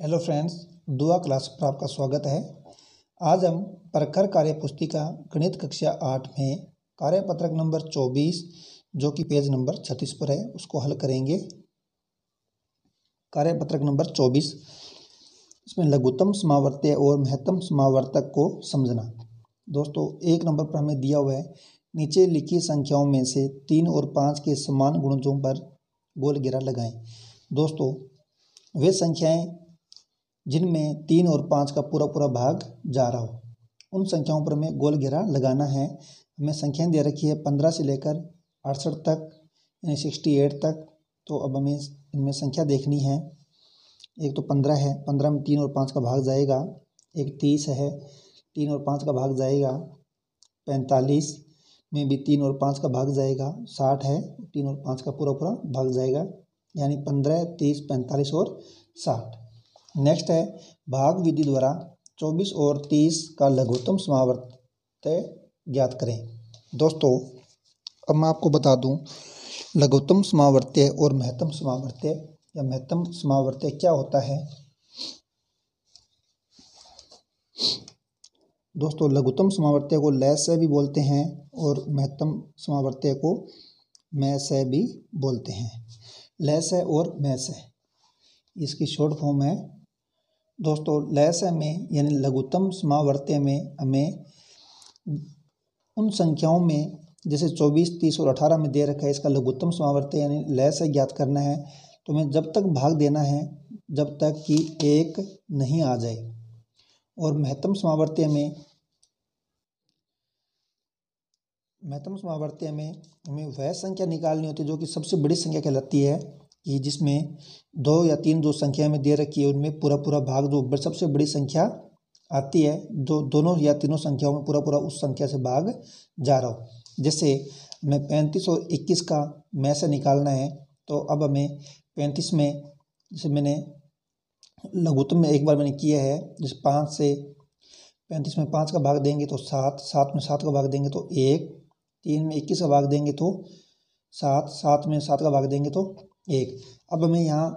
hello friends दुआ class पर आपका स्वागत है आज हम प्रखर कार्य पुस्तिका गणित कक्षा आठ में कार्यपत्रक नंबर चौबीस जो कि पेज नंबर छत्तीस पर है उसको हल करेंगे कार्यपत्रक नंबर चौबीस इसमें लघुतम समावर्त्य और महत्तम समावर्तक को समझना दोस्तों एक नंबर पर हमें दिया हुआ है नीचे लिखी संख्याओं में से तीन और पाँच के समान गुणजों पर गोल गिरा लगाएं दोस्तों वे संख्याएं जिनमें तीन और पाँच का पूरा पूरा भाग जा रहा हो उन संख्याओं पर हमें गोल घेरा लगाना है हमें संख्याएं दे रखी है पंद्रह से लेकर अड़सठ तक यानी सिक्सटी एट तक तो अब हमें इनमें संख्या देखनी है एक तो पंद्रह है पंद्रह में तीन और पाँच का भाग जाएगा एक तीस है तीन और पाँच का भाग जाएगा पैंतालीस में भी तीन और पाँच का भाग जाएगा साठ है तीन और पाँच का पूरा पूरा भाग जाएगा यानी पंद्रह तीस पैंतालीस और साठ नेक्स्ट है भाग विधि द्वारा चौबीस और तीस का लघुत्तम समावर्त ज्ञात करें दोस्तों अब मैं आपको बता दूं लघुत्तम समावर्त्य और महत्तम समावर्त्य या महत्तम समावर्त्य क्या होता है दोस्तों लघुत्तम समावर्त्य को लय से भी बोलते हैं और महत्तम समावर्त्य को मै से भी बोलते हैं लय से और मै से इसकी शॉर्ट फॉर्म है दोस्तों लयसय में यानी लघुत्तम समावर्त्य में हमें उन संख्याओं में जैसे 24, 30 और 18 में दे रखा है इसका लघुत्तम समावर्त्य यानी से ज्ञात करना है तो हमें जब तक भाग देना है जब तक कि एक नहीं आ जाए और महत्तम समावर्त्य में महत्तम समावर्त्य में हमें वह संख्या निकालनी होती है जो कि सबसे बड़ी संख्या कहलाती है कि जिसमें दो या तीन जो संख्या में दे रखी है उनमें पूरा पूरा भाग जो सबसे बड़ी संख्या आती है दो दोनों या तीनों संख्याओं में पूरा पूरा उस संख्या से भाग जा रहा हो जैसे हमें पैंतीस और इक्कीस का मैसे निकालना है तो अब हमें पैंतीस में जैसे मैंने लघुत्तम में एक बार मैंने किया है जैसे पाँच से पैंतीस में पाँच का भाग देंगे तो सात सात में सात का भाग देंगे तो एक तीन में इक्कीस का भाग देंगे तो सात सात में सात का भाग देंगे तो एक अब हमें यहाँ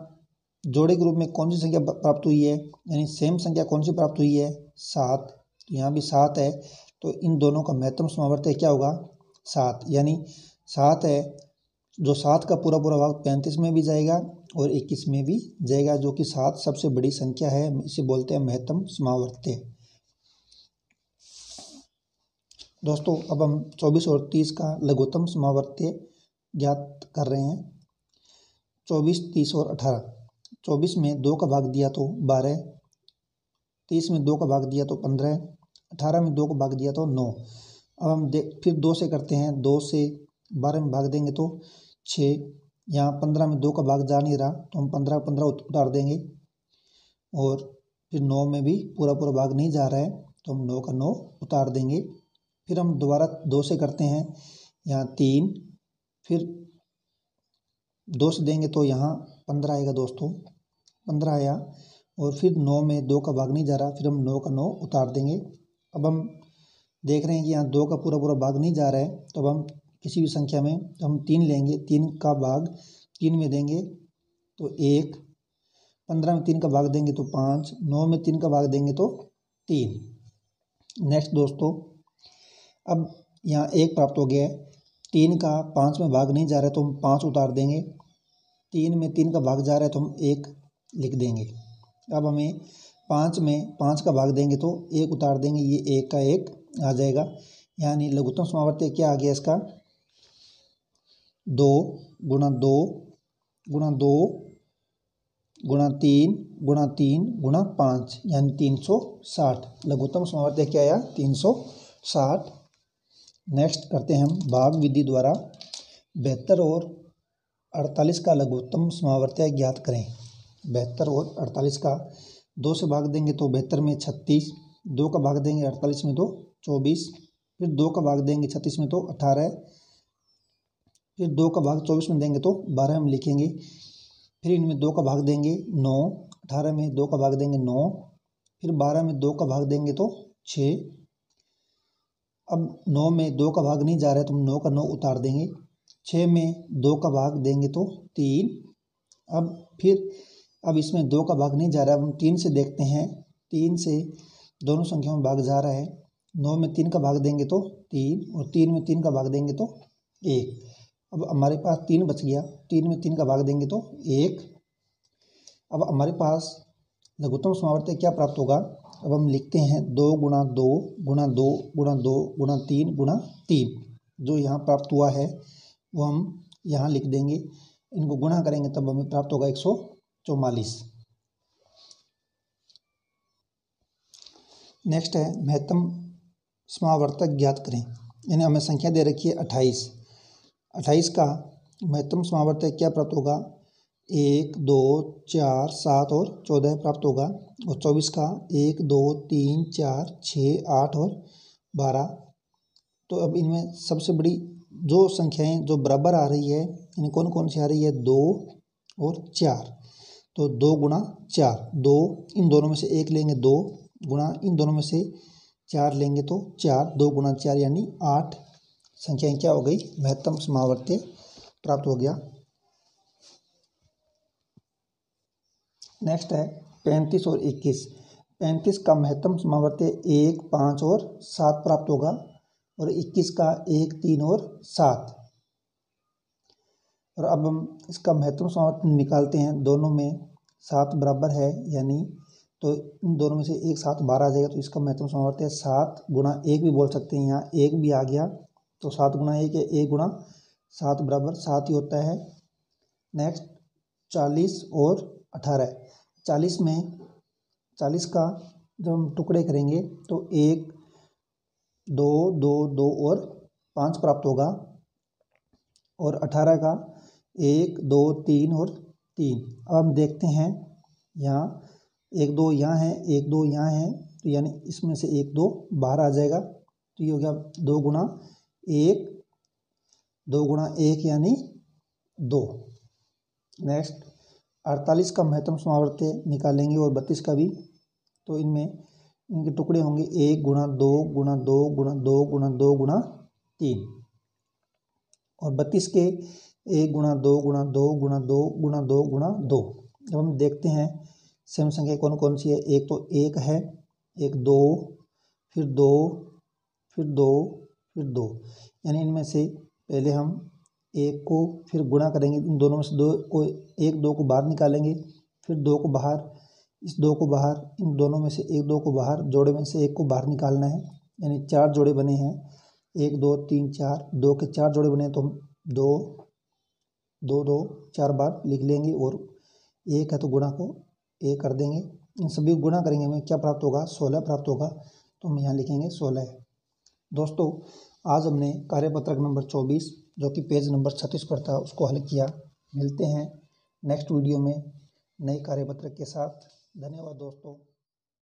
जोड़े के रूप में कौन सी संख्या प्राप्त हुई है यानी सेम संख्या कौन सी प्राप्त हुई है सात तो यहाँ भी सात है तो इन दोनों का महत्तम समावर्तक क्या होगा सात यानी सात है जो सात का पूरा पूरा भाग पैंतीस में भी जाएगा और इक्कीस में भी जाएगा जो कि सात सबसे बड़ी संख्या है इसे बोलते हैं महत्तम समावर्त्य दोस्तों अब हम चौबीस और तीस का लघुत्तम समावर्त्य ज्ञात कर रहे हैं चौबीस तीस और अठारह चौबीस में दो का भाग दिया तो बारह तीस में दो का भाग दिया तो पंद्रह अठारह में दो का भाग दिया तो नौ अब हम दे फिर दो से करते हैं दो से बारह में भाग देंगे तो छः यहाँ पंद्रह में दो का भाग जा नहीं रहा तो हम पंद्रह पंद्रह उतार देंगे और फिर नौ में भी पूरा पूरा भाग नहीं जा रहा है तो हम नौ का नौ उतार देंगे फिर हम दोबारा दो से करते हैं यहाँ तीन फिर दो से देंगे तो यहाँ पंद्रह आएगा दोस्तों पंद्रह आया और फिर नौ में दो का भाग नहीं जा रहा फिर हम नौ का नौ उतार देंगे अब हम देख रहे हैं कि यहाँ दो का पूरा पूरा भाग नहीं जा रहा है तो अब हम किसी भी संख्या में तो हम तीन लेंगे तीन का भाग तीन में देंगे तो एक पंद्रह में तीन का भाग देंगे तो पाँच नौ में तीन का भाग देंगे तो तीन नेक्स्ट दोस्तों अब यहाँ एक प्राप्त हो गया है तीन का पाँच में भाग नहीं जा रहा तो हम पाँच उतार देंगे तीन में तीन का भाग जा रहा है तो हम एक लिख देंगे अब हमें पाँच में पाँच का भाग देंगे तो एक उतार देंगे ये एक का एक आ जाएगा यानी लघुत्तम समावर्त्य क्या आ गया इसका दो गुणा दो गुणा दो गुणा तीन गुणा तीन गुणा पाँच यानी तीन सौ साठ लघुत्तम समावर्त्य क्या आया तीन सौ साठ नेक्स्ट करते हैं हम भाग विधि द्वारा बेहतर और अड़तालीस का लघुत्तम समावर्त्या ज्ञात करें बेहतर और अड़तालीस का दो से भाग देंगे तो बेहतर में छत्तीस दो का भाग देंगे अड़तालीस में तो चौबीस फिर दो का भाग देंगे छत्तीस में तो अठारह फिर दो का भाग चौबीस में देंगे तो बारह हम लिखेंगे फिर इनमें दो का भाग देंगे नौ अठारह में दो का भाग देंगे नौ फिर बारह में दो का भाग देंगे तो छः अब नौ में दो का भाग नहीं जा रहा है तो हम नौ का नौ उतार देंगे छः में दो का भाग देंगे तो तीन अब फिर अब इसमें दो का भाग नहीं जा रहा है अब हम तीन से देखते हैं तीन से दोनों संख्याओं में भाग जा रहा है नौ में तीन का भाग देंगे तो तीन और तीन में तीन का भाग देंगे तो एक अब हमारे पास तीन बच गया तीन में तीन का भाग देंगे तो एक अब हमारे पास लघुत्तम समावर्तक क्या प्राप्त होगा अब हम लिखते हैं दो गुणा दो गुणा दो गुणा दो गुणा तीन गुणा तीन जो यहाँ प्राप्त हुआ है वो हम यहाँ लिख देंगे इनको गुणा करेंगे तब हमें प्राप्त होगा एक सौ चौवालीस नेक्स्ट है महत्तम समावर्तक ज्ञात करें यानी हमें संख्या दे रखी है अट्ठाईस अट्ठाईस का महत्तम समावर्तक क्या प्राप्त होगा एक दो चार सात और चौदह प्राप्त होगा और चौबीस का एक दो तीन चार छः आठ और बारह तो अब इनमें सबसे बड़ी जो संख्याएं जो बराबर आ रही है इन कौन कौन सी आ रही है दो और चार तो दो गुणा चार दो इन दोनों में से एक लेंगे दो गुणा इन दोनों में से चार लेंगे तो चार दो गुणा चार यानी आठ संख्याएँ क्या हो गई महत्तम समावर्त्य प्राप्त हो गया नेक्स्ट है पैंतीस और इक्कीस पैंतीस का महत्तम समावर्त्य एक पाँच और सात प्राप्त होगा और इक्कीस का एक तीन और सात और अब हम इसका महत्तम समावर्तन निकालते हैं दोनों में सात बराबर है यानी तो इन दोनों में से एक साथ बारह आ जाएगा तो इसका महत्व समावर्त है सात गुणा एक भी बोल सकते हैं यहाँ एक भी आ गया तो सात गुणा एक है एक गुणा सात बराबर सात ही होता है नेक्स्ट चालीस और अठारह चालीस में चालीस का जब हम टुकड़े करेंगे तो एक दो दो दो और पाँच प्राप्त होगा और अठारह का एक दो तीन और तीन अब हम देखते हैं यहाँ एक दो यहाँ है एक दो यहाँ है तो यानी इसमें से एक दो बाहर आ जाएगा तो ये हो गया दो गुणा एक दो गुणा एक यानी दो नेक्स्ट अड़तालीस का महत्तम समावर्त निकालेंगे और बत्तीस का भी तो इनमें इनके टुकड़े होंगे एक गुणा दो गुणा दो गुणा दो गुणा दो गुणा तीन और बत्तीस के एक गुणा दो गुणा दो गुणा दो गुणा दो गुणा दो जब हम देखते हैं सेम संख्या कौन कौन सी है एक तो एक है एक दो फिर दो फिर दो फिर दो यानी इनमें से पहले हम एक को फिर गुणा करेंगे इन दोनों में से दो को एक दो को बाहर निकालेंगे फिर दो को बाहर इस दो को बाहर इन दोनों में से एक दो को बाहर जोड़े में से एक को बाहर निकालना है यानी चार जोड़े बने हैं एक दो तीन चार दो के चार जोड़े बने हैं तो हम दो दो दो चार बार लिख लेंगे और एक है तो गुणा को एक कर देंगे इन सभी को गुणा करेंगे हमें क्या प्राप्त होगा सोलह प्राप्त होगा तो हम यहाँ लिखेंगे सोलह दोस्तों आज हमने कार्यपत्रक नंबर 24 जो कि पेज नंबर 36 पर था उसको हल किया मिलते हैं नेक्स्ट वीडियो में नए कार्यपत्रक के साथ धन्यवाद दोस्तों